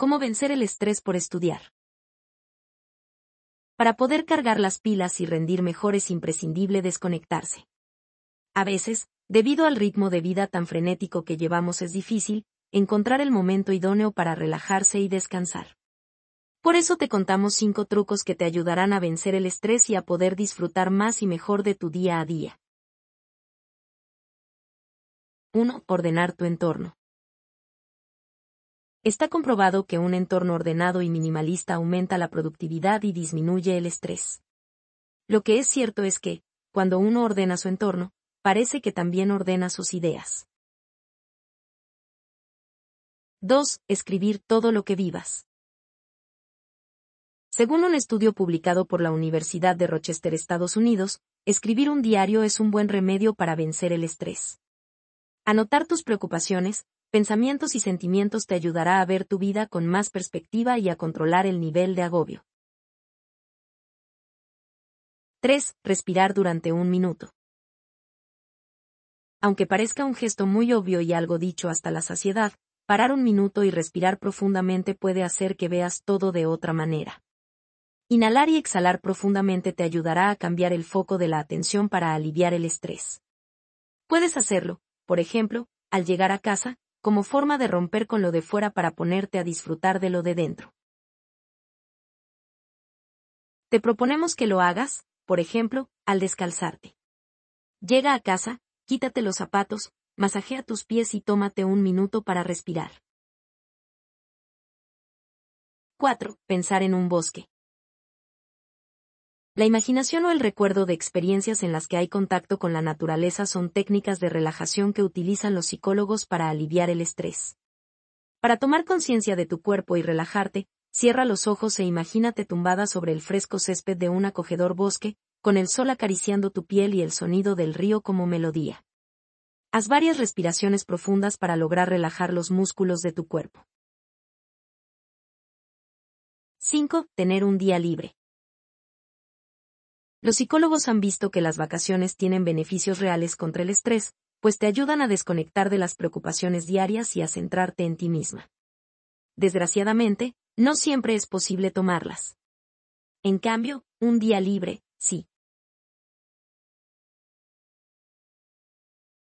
Cómo vencer el estrés por estudiar. Para poder cargar las pilas y rendir mejor es imprescindible desconectarse. A veces, debido al ritmo de vida tan frenético que llevamos es difícil, encontrar el momento idóneo para relajarse y descansar. Por eso te contamos cinco trucos que te ayudarán a vencer el estrés y a poder disfrutar más y mejor de tu día a día. 1. Ordenar tu entorno. Está comprobado que un entorno ordenado y minimalista aumenta la productividad y disminuye el estrés. Lo que es cierto es que, cuando uno ordena su entorno, parece que también ordena sus ideas. 2. Escribir todo lo que vivas. Según un estudio publicado por la Universidad de Rochester, Estados Unidos, escribir un diario es un buen remedio para vencer el estrés. Anotar tus preocupaciones, Pensamientos y sentimientos te ayudará a ver tu vida con más perspectiva y a controlar el nivel de agobio. 3. Respirar durante un minuto. Aunque parezca un gesto muy obvio y algo dicho hasta la saciedad, parar un minuto y respirar profundamente puede hacer que veas todo de otra manera. Inhalar y exhalar profundamente te ayudará a cambiar el foco de la atención para aliviar el estrés. Puedes hacerlo, por ejemplo, al llegar a casa, como forma de romper con lo de fuera para ponerte a disfrutar de lo de dentro. Te proponemos que lo hagas, por ejemplo, al descalzarte. Llega a casa, quítate los zapatos, masajea tus pies y tómate un minuto para respirar. 4. Pensar en un bosque. La imaginación o el recuerdo de experiencias en las que hay contacto con la naturaleza son técnicas de relajación que utilizan los psicólogos para aliviar el estrés. Para tomar conciencia de tu cuerpo y relajarte, cierra los ojos e imagínate tumbada sobre el fresco césped de un acogedor bosque, con el sol acariciando tu piel y el sonido del río como melodía. Haz varias respiraciones profundas para lograr relajar los músculos de tu cuerpo. 5. Tener un día libre. Los psicólogos han visto que las vacaciones tienen beneficios reales contra el estrés, pues te ayudan a desconectar de las preocupaciones diarias y a centrarte en ti misma. Desgraciadamente, no siempre es posible tomarlas. En cambio, un día libre, sí,